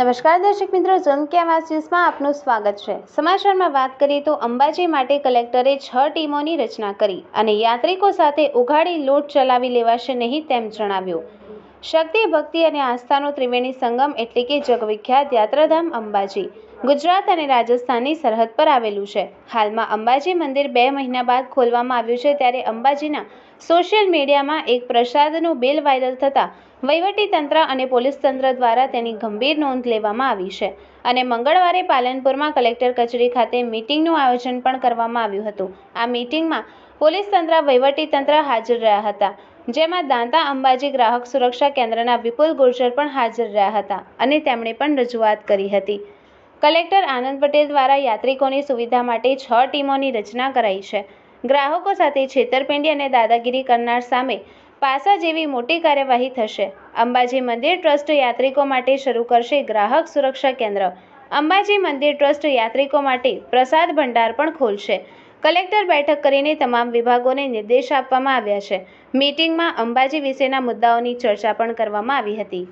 નમસ્કાર દર્શક મિત્રો ઝોન કેમાસ ન્યૂઝમાં આપનું સ્વાગત છે સમાચારમાં વાત કરીએ તો અંબાજી માટે કલેક્ટરે છ ટીમોની રચના કરી અને યાત્રિકો સાથે ઉઘાડી લોટ ચલાવી લેવાશે નહીં તેમ જણાવ્યું શક્તિ ભક્તિ અને આસ્થાનો ત્રિવેણી સંગમ એટલે કે જગવિખ્યાત યાત્રાધામ અંબાજી ગુજરાત અને રાજસ્થાનની સરહદ પર આવેલું છે હાલમાં અંબાજી મંદિર બે મહિના બાદ ખોલવામાં આવ્યું છે ત્યારે અંબાજીના સોશિયલ મીડિયામાં એક પ્રસાદનું બેલ વાયરલ થતાં તંત્ર અને પોલીસ તંત્ર દ્વારા તેની ગંભીર નોંધ લેવામાં આવી છે અને મંગળવારે પાલનપુરમાં કલેક્ટર કચેરી ખાતે મિટિંગનું આયોજન પણ કરવામાં આવ્યું હતું આ મીટિંગમાં પોલીસ તંત્ર તંત્ર હાજર રહ્યા હતા જેમાં દાંતા અંબાજી ગ્રાહક સુરક્ષા કેન્દ્રના વિપુલ ગુર્જર પણ હાજર રહ્યા હતા અને તેમણે પણ રજૂઆત કરી હતી કલેક્ટર આનંદ પટેલ દ્વારા યાત્રિકોની સુવિધા માટે છ ટીમોની રચના કરાઈ છે ગ્રાહકો સાથે છેતરપિંડી અને દાદાગીરી કરનાર સામે પાસા જેવી મોટી કાર્યવાહી થશે અંબાજી મંદિર ટ્રસ્ટ યાત્રિકો માટે શરૂ કરશે ગ્રાહક સુરક્ષા કેન્દ્ર અંબાજી મંદિર ટ્રસ્ટ યાત્રિકો માટે પ્રસાદ ભંડાર પણ ખોલશે કલેક્ટર બેઠક કરીને તમામ વિભાગોને નિર્દેશ આપવામાં આવ્યા છે મીટિંગમાં અંબાજી વિશેના મુદ્દાઓની ચર્ચા પણ કરવામાં આવી હતી